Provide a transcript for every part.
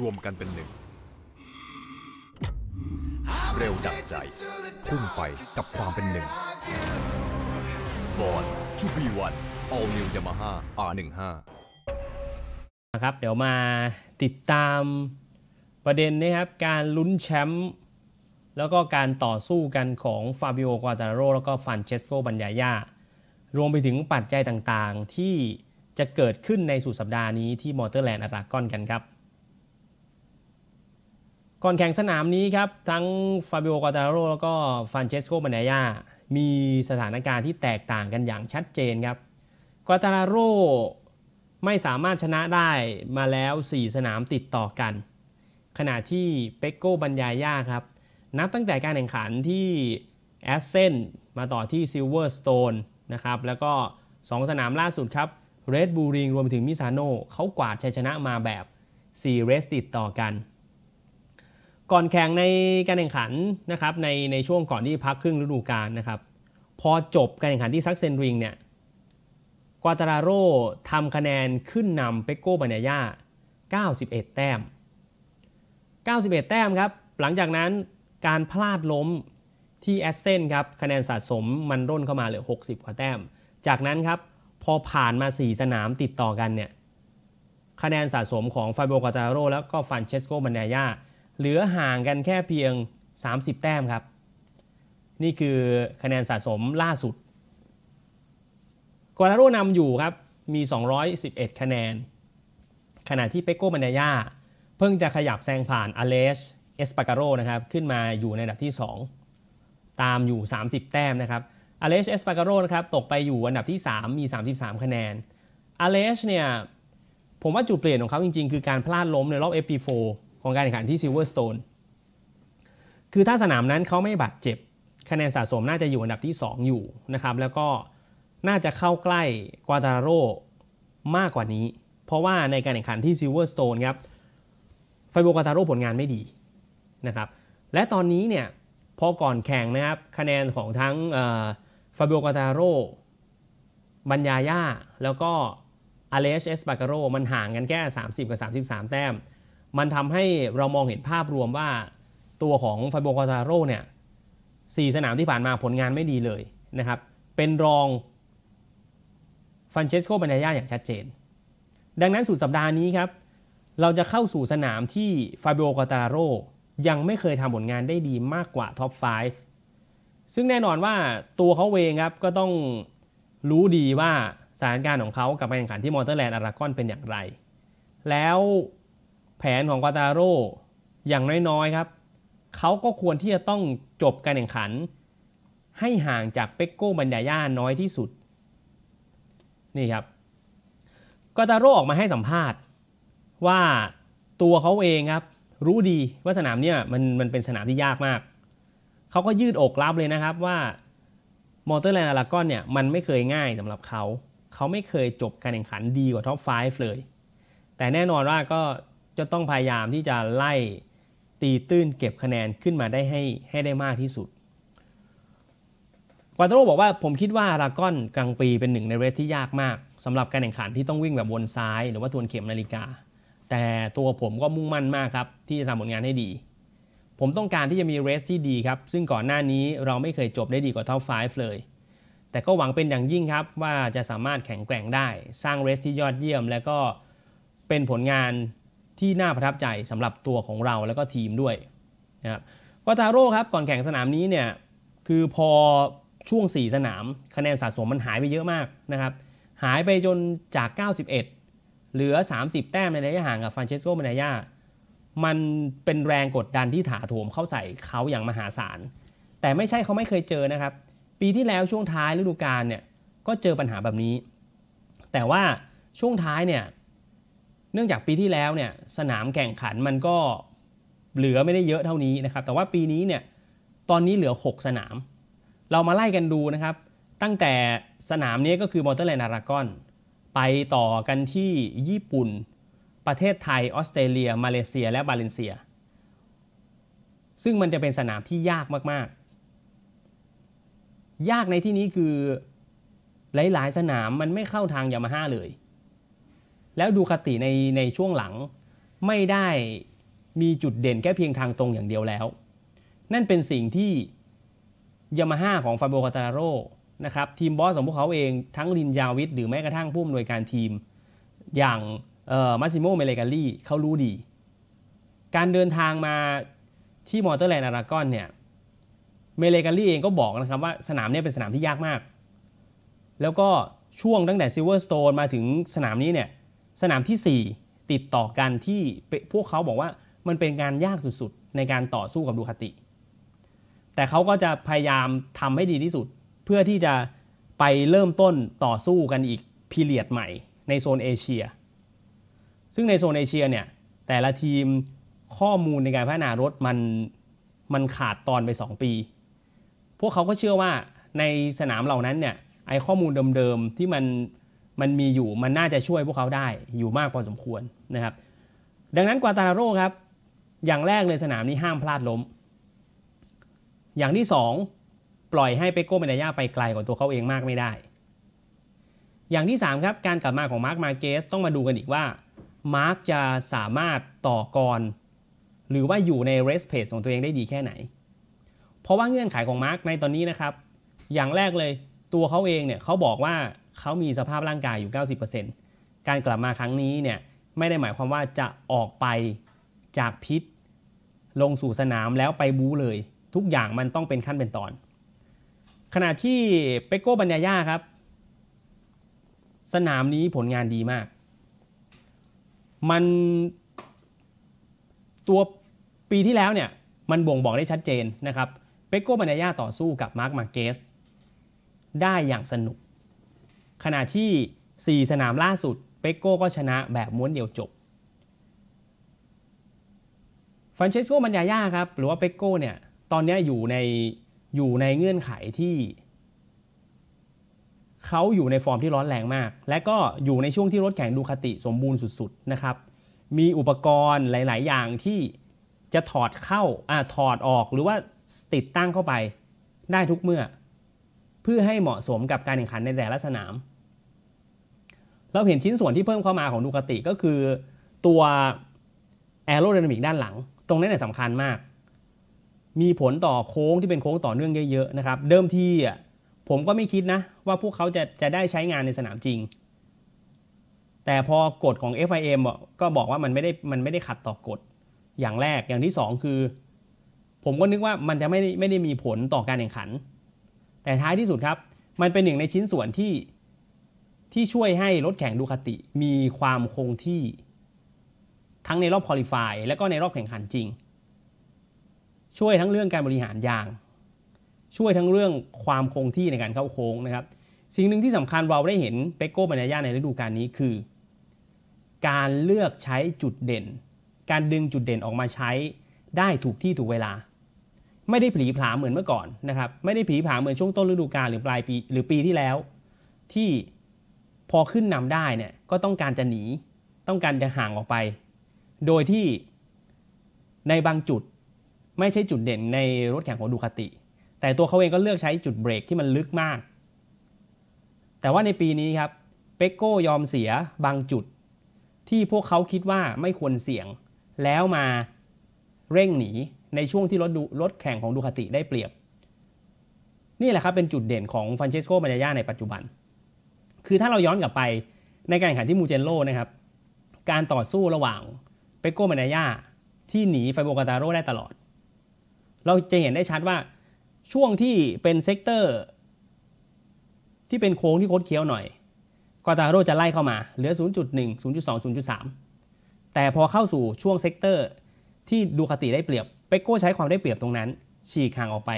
รวมกันเป็นหนึ่ง เร็วดักใจ พุ่งไปกับความเป็นหนึ่งบอลชูบีวันอ l l New Yamaha R15 นะครับเดี๋ยวมาติดตามประเด็นนะครับการลุ้นแชมป์แล้วก็การต่อสู้กันของ ฟาบิโอ กวาตาโรแล้วก็ฟานเชสโก บัญญายารวมไปถึงปัจจัยต่างๆ ที่จะเกิดขึ้นในสุดสัปดาห์นี้ที่มอเตอร์แลนด์อารากอนกันครับก่อนแข่งสนามนี้ครับ ทั้งฟาบิโอกาตาโรแล้วก็ฟานเชสโกมาเนยามีสถานการณ์ที่แตกต่างกันอย่างชัดเจนครับกาตาโรไม่สามารถชนะได้มาแล้ว 4 สนามติดต่อกัน ขณะที่เปโก้บันยายาครับ นับตั้งแต่การแข่งขันที่แอสเซนมาต่อที่ซิลเวอร์สโตนนะครับ แล้วก็ 2 สนามล่าสุดครับเรดบูริงรวมถึงมิซาโน เขากวาดชัยชนะมาแบบ4เรสติดต่อกันก่อนแข่งในการแข่งขันนะครับในในช่วงก่อนที่พักครึ่งฤดูกาลนะครับพอจบการแข่งขันที่ซักเซนริงเนี่ยกวาตาราโร่ทำคะแนนขึ้นนำเปโก้บานาย่า91 แต้ม 91 แต้มครับ หลังจากนั้นการพลาดล้มที่แอสเซนครับคะแนนสะสมมันร่นเข้ามาเหลือ 60 กว่าแต้ม จากนั้นครับ พอผ่านมา 4 สนามติดต่อกันเนี่ยคะแนนสะสมของฟาโบกาตาโรแล้วก็ฟันเชสโกมันเย่าเหลือห่างกันแค่เพียง 30 แต้มครับ นี่คือคะแนนสะสมล่าสุด กวานาโรนำอยู่ครับ มี 211 คะแนน ขณะที่เปโก้มานายา เพิ่งจะขยับแซงผ่านอเลชเอสปาการโรนะครับ ขึ้นมาอยู่ในอันดับที่ 2 ตามอยู่ 30 แต้มนะครับ อเลชเอสปาการโรนะครับ ตกไปอยู่อันดับที่ 3 มี 33 คะแนน อเลชเนี่ย ผมว่าจุดเปลี่ยนของเขาจริงๆ คือการพลาดล้มในรอบ f โ4ของการแข่งขันที่ซิลเวอร์สโตน คือถ้าสนามนั้นเขาไม่บาดเจ็บ คะแนนสะสมน่าจะอยู่อันดับที่ 2 อยู่นะครับ แล้วก็น่าจะเข้าใกล้กวาตาโรมากกว่านี้ เพราะว่าในการแข่งขันที่ซิลเวอร์สโตนครับไฟโบกววตาโรผลงานไม่ดีนะครับ และตอนนี้เนี่ยพอก่อนแข่งนะครับ คะแนนของทั้งฟาเบโอกาตาโรบัญญาย่า แล้วก็อเลชเอสปาการโรมันห่างกันแค่30 กับ 33แต้มมันทำให้เรามองเห็นภาพรวมว่าตัวของฟาโบคาตาโร่เนี่ยสี่สนามที่ผ่านมาผลงานไม่ดีเลยนะครับ เป็นรองฟันเชสโก บันยาอย่างชัดเจน ดังนั้นสุดสัปดาห์นี้ครับ เราจะเข้าสู่สนามที่ฟาโบคาตาโร่ยังไม่เคยทำผลงานได้ดีมากกว่าท็อป 5 ซึ่งแน่นอนว่าตัวเขาเองครับ ก็ต้องรู้ดีว่าสถานการณ์ของเขากับการแข่งขันที่มอเตอร์แลนด์อารากอนเป็นอย่างไร แล้วแผนของกวาตาโร่อย่างน้อยๆครับ เขาก็ควรที่จะต้องจบการแข่งขัน ให้ห่างจากเปกโก้บันดาย่าน้อยที่สุด นี่ครับกวาตาโร่ออกมาให้สัมภาษณ์ว่าตัวเขาเองครับ รู้ดีว่าสนามเนี่ยมันมันเป็นสนามที่ยากมาก เขาก็ยืดอกรับเลยนะครับว่ามอเตอร์แลนด์อารากอนเนี่ยมันไม่เคยง่ายสำหรับเขา เขาไม่เคยจบการแข่งขันดีกว่าท็อป์เลย แต่แน่นอนว่าก็จะต้องพยายามที่จะไล่ตีตื้นเก็บคะแนนขึ้นมาได้ให้ให้ได้มากที่สุดควาโตโรบอกว่าผมคิดว่าลราก้อนกลางปีเป็นหนึ่งในเรสที่ยากมาก สำหรับการแข่งขันที่ต้องวิ่งแบบวนซ้ายหรือว่าทวนเข็มนาฬิกา แต่ตัวผมก็มุ่งมั่นมากครับที่จะทำผลงานให้ดี ผมต้องการที่จะมีเรส ที่ดีครับ ซึ่งก่อนหน้านี้เราไม่เคยจบได้ดีกว่าท็อป5เลย แต่ก็หวังเป็นอย่างยิ่งครับว่าจะสามารถแข่งแกร่งได้ สร้างเรส ที่ยอดเยี่ยม และก็เป็นผลงานที่น่าประทับใจสำหรับตัวของเราแล้วก็ทีมด้วยนะครับกอตาโร่ครับ ก่อนแข่งสนามนี้เนี่ยคือพอช่วง 4 สนาม คะแนนสะสมมันหายไปเยอะมากนะครับ หายไปจนจาก 91 เหลือ 30 แต้มในระยะห่างกับฟรานเชสโกมาเนยามันเป็นแรงกดดันที่ถาโถมเข้าใส่เขาอย่างมหาศาล แต่ไม่ใช่เขาไม่เคยเจอนะครับ ปีที่แล้วช่วงท้ายฤดูกาลเนี่ยก็เจอปัญหาแบบนี้ แต่ว่าช่วงท้ายเนี่ยเนื่องจากปีที่แล้วเนี่ยสนามแข่งขันมันก็เหลือไม่ได้เยอะเท่านี้นะครับแต่ว่าปีนี้เนี่ยตอนนี้เหลือ 6 สนาม เรามาไล่กันดูนะครับ ตั้งแต่สนามนี้ก็คือมอเตอร์แลนด์ารากอนไปต่อกันที่ญี่ปุ่นประเทศไทย ออสเตรเลีย มาเลเซีย และบาเลนเซีย ซึ่งมันจะเป็นสนามที่ยากมากๆ ยากในที่นี้คือหลายๆ สนามมันไม่เข้าทางยามาฮ่าเลยแล้วดูคาติในในช่วงหลัง ไม่ได้มีจุดเด่นแค่เพียงทางตรงอย่างเดียวแล้ว นั่นเป็นสิ่งที่ยามาฮ่าของฟาโบคาตาโรนะครับทีมบอสของพวกเขาเองทั้งลินยาวิทหรือแม้กระทั่งผู้อำนวยการทีมอย่างมัซิโมเมเลกาลี่เขารู้ดี การเดินทางมาที่มอเตอร์แลนด์อารากอนเนี่ยเมเลกาลี่เองก็บอกนะครับว่าสนามนี้เป็นสนามที่ยากมาก แล้วก็ช่วงตั้งแต่ซิลเวอร์สโตนมาถึงสนามนี้เนี่ยสนามที่ 4 ติดต่อกันที่พวกเขาบอกว่ามันเป็นงานยากสุดๆในการต่อสู้กับดูคาติ แต่เขาก็จะพยายามทำให้ดีที่สุด เพื่อที่จะไปเริ่มต้นต่อสู้กันอีกพีเรียดใหม่ในโซนเอเชีย ซึ่งในโซนเอเชียเนี่ยแต่ละทีมข้อมูลในการพัฒนารถมันมันขาดตอนไป 2 ปี พวกเขาก็เชื่อว่าในสนามเหล่านั้นเนี่ยไอข้อมูลเดิมๆที่มันมันมีอยู่ มันน่าจะช่วยพวกเขาได้อยู่มากพอสมควรนะครับ ดังนั้นกวาตาราโรครับ อย่างแรกเลยสนามนี้ห้ามพลาดล้ม อย่างที่ 2 ปล่อยให้เปโก้เมนายาไปไกลกว่าตัวเขาเองมากไม่ได้ อย่างที่ 3 ครับ การกลับมาของมาร์คมาเกสต้องมาดูกันอีกว่ามาร์คจะสามารถต่อกรหรือว่าอยู่ในเรสเพสของตัวเองได้ดีแค่ไหน เพราะว่าเงื่อนไขของมาร์คในตอนนี้นะครับ อย่างแรกเลยตัวเขาเองเนี่ยเขาบอกว่าเขามีสภาพร่างกายอยู่ 90%การกลับมาครั้งนี้เนี่ยไม่ได้หมายความว่าจะออกไปจากพิษลงสู่สนามแล้วไปบู๊เลย ทุกอย่างมันต้องเป็นขั้นเป็นตอน ขณะที่เปโก้บัญญาย่าครับ สนามนี้ผลงานดีมาก มัน ตัวปีที่แล้วเนี่ยมันบ่งบอกได้ชัดเจนนะครับ เปโก้บัญญาย่าต่อสู้กับมาร์คมาเกสได้อย่างสนุกขณะที่ 4 สนามล่าสุด เปโก้ก็ชนะแบบม้วนเดียวจบฟรานเชสโกมันยาย่าครับ หรือว่าเปโก้เนี่ย ตอนนี้อยู่ในอยู่ในเงื่อนไขที่ เขาอยู่ในฟอร์มที่ร้อนแรงมาก และก็อยู่ในช่วงที่รถแข่งดูคติสมบูรณ์สุดๆนะครับ มีอุปกรณ์หลาย ๆ อย่างที่ จะถอดเข้าอ่าถอดออก หรือว่า ติดตั้งเข้าไปได้ทุกเมื่อ เพื่อให้เหมาะสมกับการแข่งขันในแต่ละสนามเราเห็นชิ้นส่วนที่เพิ่มเข้ามาของดูคาติก็คือ ตัวแอโรไดนามิกด้านหลัง ตรงนี้เนี่ยสำคัญมาก มีผลต่อโค้งที่เป็นโค้งต่อเนื่องเยอะๆนะครับ เดิมทีผมก็ไม่คิดนะว่าพวกเขาจะจะได้ใช้งานในสนามจริง แต่พอกฎของ FIM ก็บอกว่ามันไม่ได้มันไม่ได้ขัดต่อกฎอย่างแรกอย่างที่2คือ ผมก็นึกว่ามันจะไม่ไม่ได้มีผลต่อการแข่งขัน แต่ท้ายที่สุดครับ มันเป็นหนึ่งในชิ้นส่วนที่ที่ช่วยให้รถแข่งดูคติมีความคงที่ทั้งในรอบคอลิฟายและก็ในรอบแข่งขันจริง ช่วยทั้งเรื่องการบริหารยาง ช่วยทั้งเรื่องความคงที่ในการเข้าโค้งนะครับ สิ่งหนึ่งที่สำคัญเราได้เห็น เปโก้บรรยาในฤดูกาลนี้คือ การเลือกใช้จุดเด่น การดึงจุดเด่นออกมาใช้ได้ถูกที่ถูกเวลา ไม่ได้ผีผาเหมือนเมื่อก่อนนะครับไม่ได้ผีผาเหมือนช่วงต้นฤดูกาลหรือปลายปีหรือปีที่แล้วที่พอ ขึ้นนำได้เนี่ยก็ต้องการจะหนีต้องการจะห่างออกไป โดยที่ในบางจุดไม่ใช่จุดเด่นในรถแข่งของดูคาติ แต่ตัวเขาเองก็เลือกใช้จุดเบรกที่มันลึกมาก แต่ว่าในปีนี้ครับเปโก้ยอมเสียบางจุด ที่พวกเขาคิดว่าไม่ควรเสี่ยงแล้วมาเร่งหนีในช่วงที่รถรถแข่งของดูคาติได้เปรียบ นี่แหละครับ เป็นจุดเด่นของฟันเชสโกมาญาญาในปัจจุบันคือถ้าเราย้อนกลับไปในการแข่งขันที่มูเจนโลนะครับการต่อสู้ระหว่างเปโก้มานายาที่หนีไฟโบกาตาโรได้ตลอด เราจะเห็นได้ชัดว่าช่วงที่เป็นเซกเตอร์ ที่เป็นโค้งที่โคดเคี้ยวหน่อยกาตาโรจะไล่เข้ามาเหลือ 0.1 0.2 0.3 แต่พอเข้าสู่ช่วงเซกเตอร์ ที่ดูคติได้เปรียบเปโก้ใช้ความได้เปรียบตรงนั้น ฉีกห่างออกไป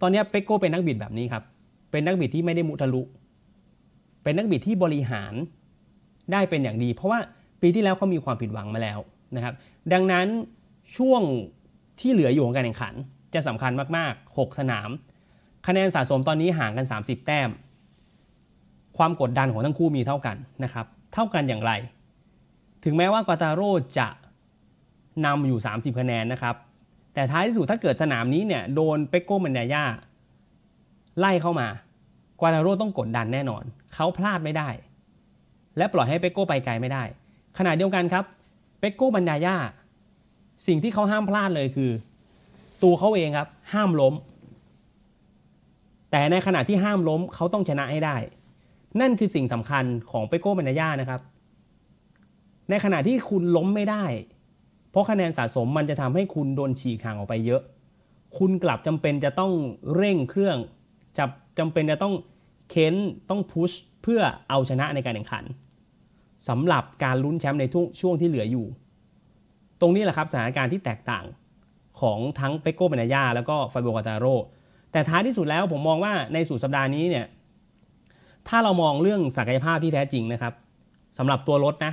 ตอนนี้เปโก้เป็นนักบิดแบบนี้ครับเป็นนักบิดที่ไม่ได้มุทะลุเป็นนักบิดที่บริหารได้เป็นอย่างดี เพราะว่าปีที่แล้วเขามีความผิดหวังมาแล้วนะครับดังนั้นช่วงที่เหลืออยู่ของการแข่งขัน จะสำคัญมาก ๆ 6 สนาม คะแนนสะสมตอนนี้ห่างกัน 30 แต้ม ความกดดันของทั้งคู่มีเท่ากันนะครับเท่ากันอย่างไร ถึงแม้ว่ากวาตาโร่จะนำอยู่ 30 คะแนนนะครับ แต่ท้ายที่สุด ถ้าเกิดสนามนี้เนี่ยโดนเปโก้มันดาย่าไล่เข้ามากวาตาโร่ต้องกดดันแน่นอนเขาพลาดไม่ได้ และปล่อยให้เปโก้ไปไกลไม่ได้ขณะเดียวกันครับเปโก้บันดาย่าสิ่งที่เขาห้ามพลาดเลยคือตัวเขาเองครับ ห้ามล้ม แต่ในขณะที่ห้ามล้มเขาต้องชนะให้ได้ นั่นคือสิ่งสำคัญของเปโก้บันดาย่านะครับ ในขณะที่คุณล้มไม่ได้ เพราะคะแนนสะสมมันจะทำให้คุณโดนฉีกห่างออกไปเยอะ คุณกลับจำเป็นจะต้องเร่งเครื่องจับจำเป็นจะต้องเค้นต้องพุชเพื่อเอาชนะในการแข่งขันสำหรับการลุ้นแชมป์ในช่วงที่เหลืออยู่ ตรงนี้แหละครับ สถานการณ์ที่แตกต่าง ของทั้งเปโก้เบนายาแล้วก็ฟาบโบคาตาโรแต่ท้ายที่สุดแล้วผมมองว่าในสุดสัปดาห์นี้เนี่ยถ้าเรามองเรื่องศักยภาพที่แท้จริงนะครับสำหรับตัวรถนะ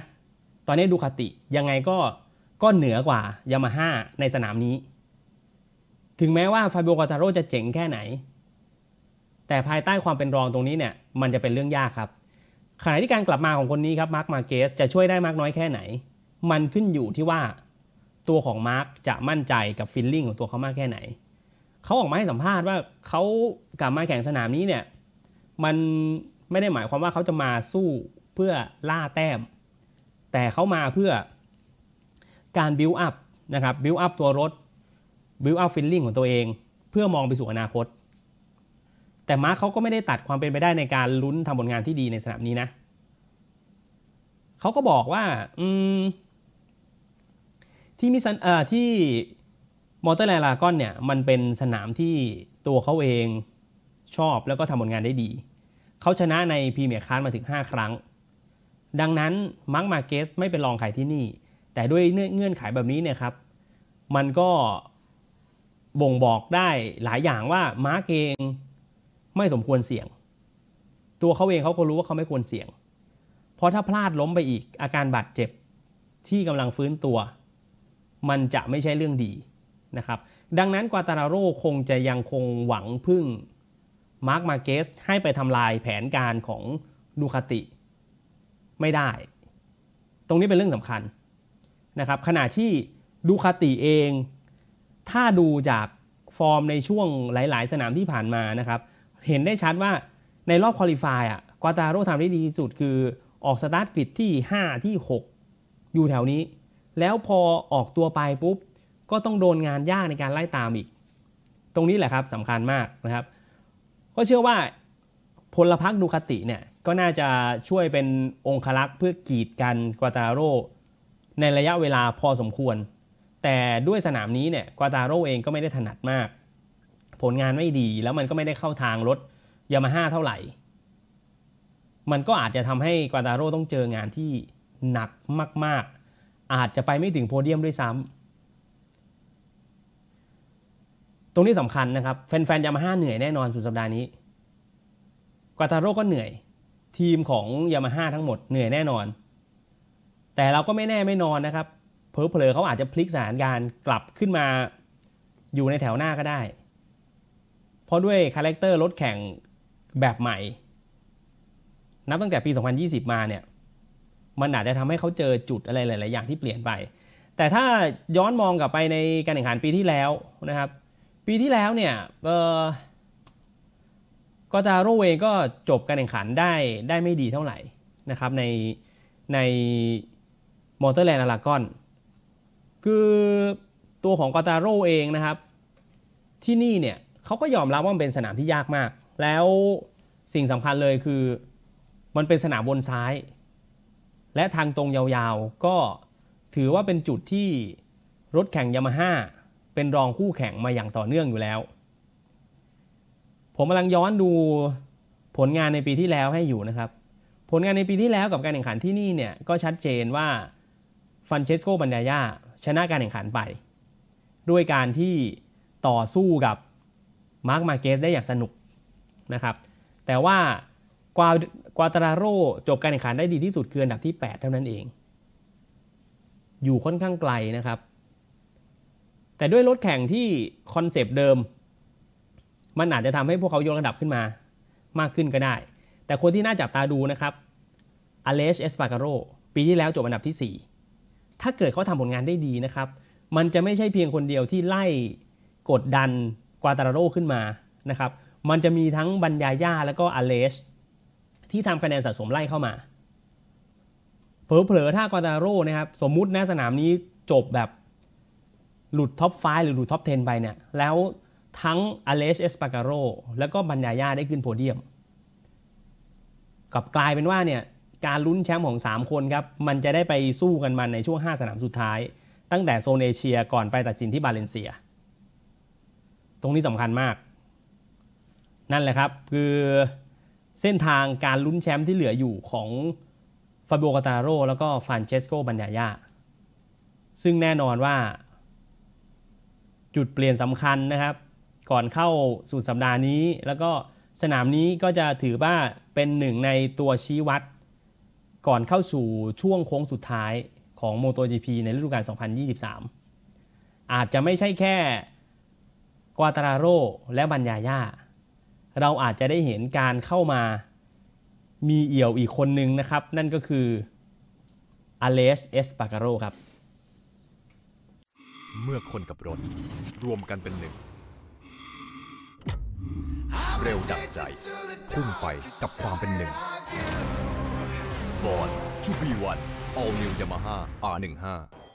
ตอนนี้ดูคติยังไงก็ก็เหนือกว่ายามาฮ่าในสนามนี้ ถึงแม้ว่าฟาบโบคาตาโรจะเจ๋งแค่ไหนแต่ภายใต้ความเป็นรองตรงนี้เนี่ยมันจะเป็นเรื่องยากครับขณะที่การกลับมาของคนนี้ครับมาร์คมาเกสจะช่วยได้มากน้อยแค่ไหน มันขึ้นอยู่ที่ว่าตัวของมาร์คจะมั่นใจกับฟิลลิ่งของตัวเขามากแค่ไหนเขาออกมาให้สัมภาษณ์ว่าเขากลับมาแข่งสนามนี้เนี่ยมันไม่ได้หมายความว่าเขาจะมาสู้เพื่อล่าแต้ม แต่เขามาเพื่อการบิ์อัพนะครับบิ์อัพตัวรถบิ์อัพฟิลลิ่งของตัวเอง เพื่อมองไปสู่อนาคตแต่มาร์คเขาก็ไม่ได้ตัดความเป็นไปได้ในการลุ้นทำผลงานที่ดีในสนามนี้นะ เขาก็บอกว่าอืมที่มิซันเอ่อที่มอเตอร์แลนด์ลากอนเนี่ยมันเป็นสนามที่ตัวเขาเองชอบแล้วก็ทำผลงานได้ดี เขาชนะในพรีเมียร์คารมาถึง 5 ครั้ง ดังนั้นมาร์กมาเกสไม่เป็นรองใครที่นี่ แต่ด้วยเงื่อนไขแบบนี้เนี่ยครับ มันก็บ่งบอกได้หลายอย่างว่ามาร์กเองไม่สมควรเสี่ยง ตัวเขาเองเขาก็รู้ว่าเขาไม่ควรเสี่ยง เพราะถ้าพลาดล้มไปอีกอาการบาดเจ็บที่กำลังฟื้นตัว มันจะไม่ใช่เรื่องดีนะครับ ดังนั้นกวาตาราโรคงจะยังคงหวังพึ่งมาร์กมาเกสให้ไปทำลายแผนการของดูคาติไม่ได้ ตรงนี้เป็นเรื่องสำคัญนะครับขณะที่ดูคาติเอง ถ้าดูจากฟอร์มในช่วงหลายๆ สนามที่ผ่านมานะครับเห็นได้ชัดว่าในรอบคอลี่ฟายอ่ะ กวาตาโร่ทำได้ดีสุดคือออกสตาร์ทกริดที่ 5 ที่ 6 อยู่แถวนี้ แล้วพอออกตัวไปปุ๊บ ก็ต้องโดนงานยากในการไล่ตามอีก ตรงนี้แหละครับสำคัญมากนะครับก็เชื่อว่าพลพักดูคติเนี่ยก็น่าจะช่วยเป็นองคลักษ์เพื่อกีดกันกวาตาโร่ ในระยะเวลาพอสมควร แต่ด้วยสนามนี้เนี่ยกวาตาโร่เองก็ไม่ได้ถนัดมากผลงานไม่ดีแล้วมันก็ไม่ได้เข้าทางรถยามาฮ่าเท่าไหร่ มันก็อาจจะทำให้กวาตาโร่ต้องเจองานที่หนักมากๆ อาจจะไปไม่ถึงโพเดียมด้วยซ้ำ ตรงนี้สำคัญนะครับ แฟนๆยามาฮ่าเหนื่อยแน่นอนสุดสัปดาห์นี้ กวาตาโร่ก็เหนื่อย ทีมของยามาฮ่าทั้งหมดเหนื่อยแน่นอน แต่เราก็ไม่แน่ไม่นอนนะครับเพอเพลอเขาอาจจะพลิกสถานการณ์กลับขึ้นมาอยู่ในแถวหน้าก็ได้เพราะด้วยคาแรคเตอร์รถแข่งแบบใหม่ นับตั้งแต่ปี 2020 มาเนี่ย มันอาจจะทำให้เขาเจอจุดอะไรหลาย ๆ อย่างที่เปลี่ยนไป แต่ถ้าย้อนมองกลับไปในการแข่งขันปีที่แล้วนะครับ ปีที่แล้วเนี่ยก็ตาโรเวก็จบการแข่งขันได้ได้ไม่ดีเท่าไหร่นะครับในในมอเตอร์แลนด์อลากอน คือตัวของกอตาโรเองนะครับที่นี่เนี่ยเขาก็ยอมรับว่า มันเป็นสนามที่ยากมาก แล้วสิ่งสำคัญเลยคือมันเป็นสนามวนซ้าย และทางตรงยาวๆ ก็ถือว่าเป็นจุดที่รถแข่งยามาฮ่าเป็นรองคู่แข่งมาอย่างต่อเนื่องอยู่แล้ว ผมกำลังย้อนดูผลงานในปีที่แล้วให้อยู่นะครับ ผลงานในปีที่แล้วกับการแข่งขันที่นี่เนี่ยก็ชัดเจนว่าฟันเชสโกบันดายาชนะการแข่งขันไป ด้วยการที่ต่อสู้กับมาร์กมาเกสได้อย่างสนุกนะครับ แต่ว่ากวากวาตราโรจบการแข่งขันได้ดีที่สุดคืออันดับที่ 8 เท่านั้นเอง อยู่ค่อนข้างไกลนะครับ แต่ด้วยรถแข่งที่คอนเซปต์เดิม มันอาจจะทำให้พวกเขายกระดับขึ้นมา มากขึ้นก็ได้ แต่คนที่น่าจับตาดูนะครับอเลชเอสปาการโรปีที่แล้วจบอันดับที่ 4 ถ้าเกิดเขาทำผลงานได้ดีนะครับ มันจะไม่ใช่เพียงคนเดียวที่ไล่กดดันควาตาโรขึ้นมานะครับ มันจะมีทั้งบรรยาย่าแล้วก็อเลชที่ทำคะแนนสะสมไล่เข้ามา เผลอๆถ้าควาตาโรนะครับสมมุตินะสนามนี้จบแบบหลุดท็อป5หรือหลุดท็อป10ไปเนี่ยแล้วทั้งอเลชเอสปาการโรแล้วก็บรรยาย่าได้ขึ้นโพเดียมกับกลายเป็นว่าเนี่ยการลุ้นแชมป์ของ 3 คนครับ มันจะได้ไปสู้กันมัน ในช่วง 5 สนามสุดท้ายตั้งแต่โซนเอเชียก่อนไปตัดสินที่บาเลนเซียตรงนี้สำคัญมาก นั่นแหละครับคือเส้นทางการลุ้นแชมป์ที่เหลืออยู่ของฟาโบกาตาโรแล้วก็ฟานเชสโกบัญญายาซึ่งแน่นอนว่า จุดเปลี่ยนสำคัญนะครับ ก่อนเข้าสู่สัปดาห์นี้ แล้วก็สนามนี้ก็จะถือว่า เป็นหนึ่งในตัวชี้วัด ก่อนเข้าสู่ช่วงโค้งสุดท้ายของ MotoGP ในฤดูกาล2023 อาจจะไม่ใช่แค่กวาตาราโรและบัญญาย่าเราอาจจะได้เห็นการเข้ามา มีเอี่ยวอีกคนหนึ่งนะครับ นั่นก็คืออเลสเอสปาการโรครับ เมื่อคนกับรถรวมกันเป็นหนึ่ง เร็วดักใจพุ่งไปกับความเป็นหนึ่ง บอลชูบีวัน All New Yamaha R15